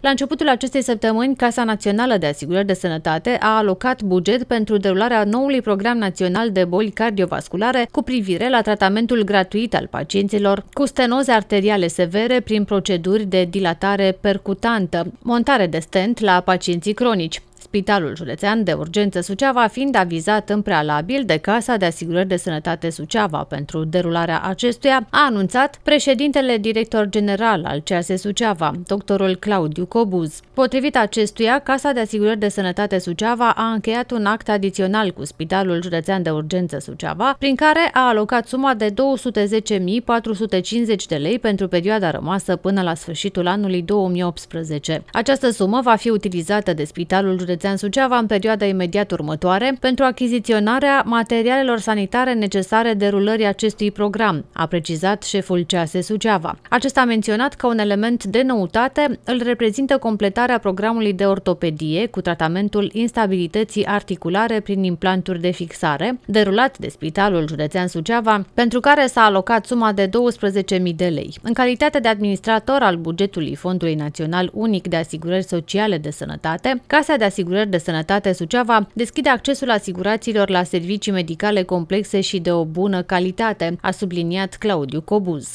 La începutul acestei săptămâni, Casa Națională de Asigurări de Sănătate a alocat buget pentru derularea noului program național de boli cardiovasculare cu privire la tratamentul gratuit al pacienților cu stenoze arteriale severe prin proceduri de dilatare percutantă, montare de stent la pacienții cronici. Spitalul Județean de Urgență Suceava fiind avizat în prealabil de Casa de Asigurări de Sănătate Suceava pentru derularea acestuia, a anunțat președintele director general al CASE Suceava, doctorul Claudiu Cobuz. Potrivit acestuia, Casa de Asigurări de Sănătate Suceava a încheiat un act adițional cu Spitalul Județean de Urgență Suceava, prin care a alocat suma de 210.450 de lei pentru perioada rămasă până la sfârșitul anului 2018. Această sumă va fi utilizată de Spitalul județean Suceava în perioada imediat următoare pentru achiziționarea materialelor sanitare necesare derulării acestui program, a precizat șeful CASE Suceava. Acesta a menționat că un element de noutate îl reprezintă completarea programului de ortopedie cu tratamentul instabilității articulare prin implanturi de fixare, derulat de Spitalul Județean Suceava, pentru care s-a alocat suma de 12.000 de lei. În calitate de administrator al bugetului Fondului Național Unic de Asigurări Sociale de Sănătate, Casa de Asigurări Asigurări de Sănătate Suceava deschide accesul asiguraților la servicii medicale complexe și de o bună calitate, a subliniat Claudiu Cobuz.